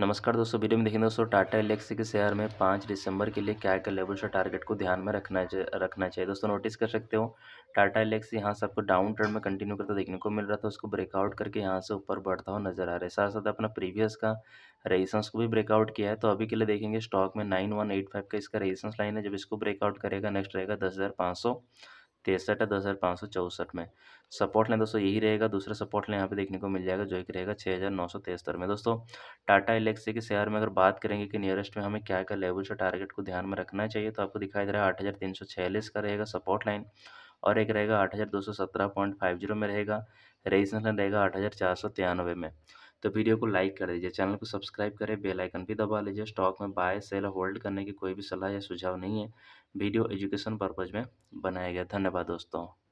नमस्कार दोस्तों वीडियो में देखेंगे दोस्तों टाटा एलेक्सी के शेयर में पाँच दिसंबर के लिए क्या क्या लेवल्स और टारगेट को ध्यान में रखना चाहिए रखना चाहिए दोस्तों नोटिस कर सकते हो टाटा इलेक्स यहाँ से आपको डाउन ट्रेंड में कंटिन्यू करता देखने को मिल रहा था उसको ब्रेकआउट करके यहाँ से ऊपर बढ़ता हुआ नजर आ रहा है साथ साथ अपना प्रीवियस का रेजिस्टेंस को भी ब्रेकआउट किया है तो अभी के लिए देखेंगे स्टॉक में नाइन वन एट फाइव का इसका रेजिस्टेंस लाइन है जब इसको ब्रेकआउट करेगा नेक्स्ट रहेगा दस हज़ार पाँच सौ तिरसठ है दस हज़ार पाँच सौ चौसठ में सपोर्ट लें दोस्तों यही रहेगा दूसरा सपोर्ट लें यहाँ पे देखने को मिल जाएगा जो एक रहेगा छः हज़ार नौ सौ तिहत्तर में दोस्तों टाटा इलेक्सी के शेयर में अगर बात करेंगे कि नियरेस्ट में हमें क्या क्या लेवल्स और टारगेट को ध्यान में रखना चाहिए तो आपको दिखाई दे रहा है आठ हज़ार तीन सौ छियालीस का रहेगा सपोर्ट लाइन और एक रहेगा आठ हज़ार दो सौ सत्रह पॉइंट फाइव जीरो में रहेगा रेजिस्टेंस रहेगा आठ हज़ार चार सौ तिरानवे में तो वीडियो को लाइक कर दीजिए चैनल को सब्सक्राइब करें बेल आइकन भी दबा लीजिए स्टॉक में बाय सेल होल्ड करने की कोई भी सलाह या सुझाव नहीं है वीडियो एजुकेशन पर्पज़ में बनाया गया धन्यवाद दोस्तों